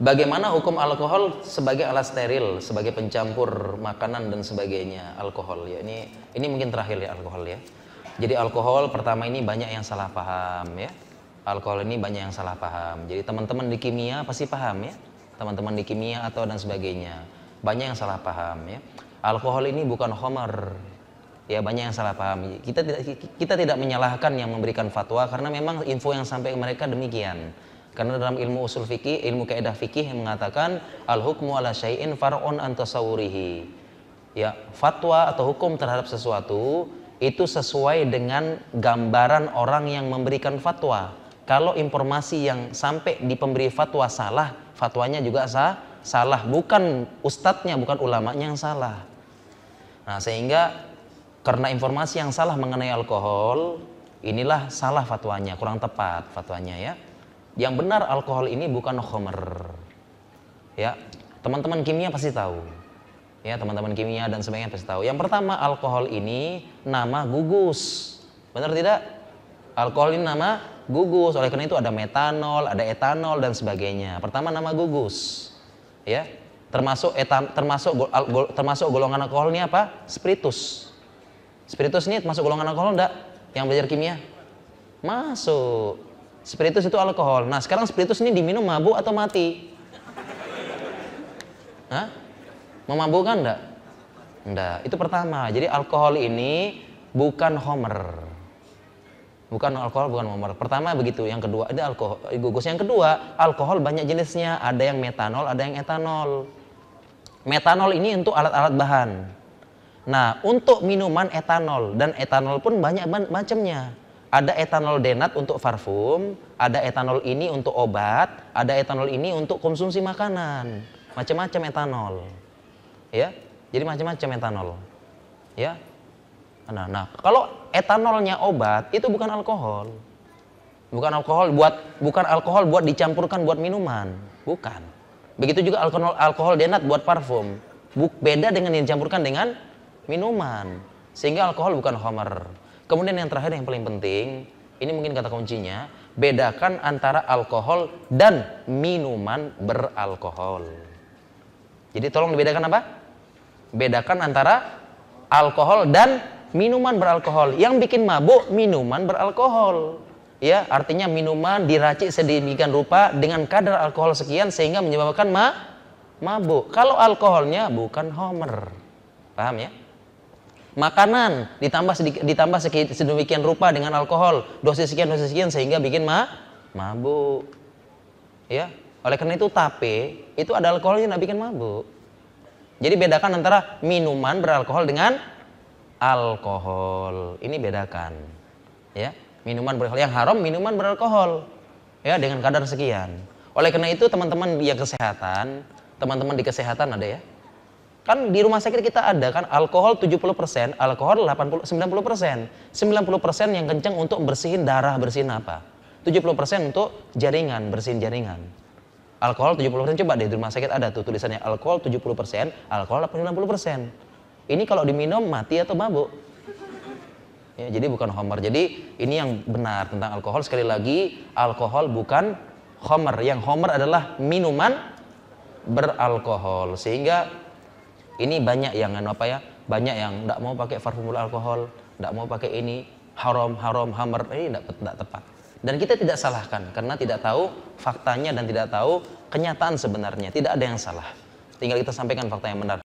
Bagaimana hukum alkohol sebagai alat steril, sebagai pencampur makanan dan sebagainya alkohol ya. Ini ini mungkin terakhir ya alkohol ya. Jadi alkohol pertama ini banyak yang salah paham ya. Alkohol ini banyak yang salah paham. Jadi teman-teman di kimia pasti paham ya. Teman-teman di kimia atau dan sebagainya. Banyak yang salah paham ya. Alkohol ini bukan homer, ya banyak yang salah paham. Kita tidak kita tidak menyalahkan yang memberikan fatwa karena memang info yang sampai ke mereka demikian. Karena dalam ilmu usul fikih, ilmu kaidah fikih yang mengatakan al hukmu ala syai'in far'un an tasawurihi. Ya, fatwa atau hukum terhadap sesuatu itu sesuai dengan gambaran orang yang memberikan fatwa. Kalau informasi yang sampai di pemberi fatwa salah, fatwanya juga sah, salah. Bukan ustadznya, bukan ulamanya yang salah. Nah, sehingga karena informasi yang salah mengenai alkohol, inilah salah fatwanya, kurang tepat fatwanya ya. Yang benar alkohol ini bukan khomer. Ya, teman-teman kimia pasti tahu. Ya, teman-teman kimia dan sebagainya pasti tahu. Yang pertama, alkohol ini nama gugus. Benar tidak? Alkohol ini nama gugus. Oleh karena itu ada metanol, ada etanol dan sebagainya. Pertama nama gugus. Ya. Termasuk etan, termasuk termasuk golongan alkohol ini apa? Spiritus. Spiritus ini termasuk golongan alkohol enggak? Yang belajar kimia? Masuk. Spiritus itu alkohol. Nah, sekarang spiritus ini diminum mabuk atau mati? Hah? Memabukkan enggak? Enggak. Itu pertama. Jadi alkohol ini bukan homer. Bukan alkohol, bukan homer. Pertama begitu. Yang kedua ada alkohol. Gugus yang kedua, alkohol banyak jenisnya. Ada yang metanol, ada yang etanol. Metanol ini untuk alat-alat bahan. Nah, untuk minuman etanol dan etanol pun banyak macamnya ada etanol denat untuk parfum, ada etanol ini untuk obat, ada etanol ini untuk konsumsi makanan. Macam-macam etanol. Ya. Jadi macam-macam etanol. Ya. Nah, nah, kalau etanolnya obat itu bukan alkohol. Bukan alkohol buat bukan alkohol buat dicampurkan buat minuman, bukan. Begitu juga alkohol alkohol denat buat parfum. Buk, beda dengan yang dicampurkan dengan minuman. Sehingga alkohol bukan homer Kemudian yang terakhir yang paling penting, ini mungkin kata kuncinya, bedakan antara alkohol dan minuman beralkohol. Jadi tolong dibedakan apa? Bedakan antara alkohol dan minuman beralkohol. Yang bikin mabuk minuman beralkohol. Ya, artinya minuman diracik sedemikian rupa dengan kadar alkohol sekian sehingga menyebabkan ma mabuk. Kalau alkoholnya bukan homer. Paham ya? makanan ditambah sedikit ditambah sedemikian rupa dengan alkohol dosis sekian dosis sekian sehingga bikin ma mabuk ya oleh karena itu tape itu ada alkoholnya tidak bikin mabuk jadi bedakan antara minuman beralkohol dengan alkohol ini bedakan ya minuman beralkohol yang haram minuman beralkohol ya dengan kadar sekian oleh karena itu teman-teman yang kesehatan teman-teman di kesehatan ada ya Kan di rumah sakit kita ada kan alkohol 70%, alkohol 80 90%. 90% yang kenceng untuk bersihin darah, bersihin apa? 70% untuk jaringan, bersihin jaringan. Alkohol 70% coba deh di rumah sakit ada tuh tulisannya alkohol 70%, alkohol 80%. Ini kalau diminum mati atau mabuk? Ya, jadi bukan homer. Jadi ini yang benar tentang alkohol sekali lagi alkohol bukan homer. Yang homer adalah minuman beralkohol sehingga ini banyak yang anu apa ya? Banyak yang tidak mau pakai formula alkohol, tidak mau pakai ini haram, haram, hammer. Ini eh, tidak tepat. Dan kita tidak salahkan karena tidak tahu faktanya dan tidak tahu kenyataan sebenarnya. Tidak ada yang salah. Tinggal kita sampaikan fakta yang benar.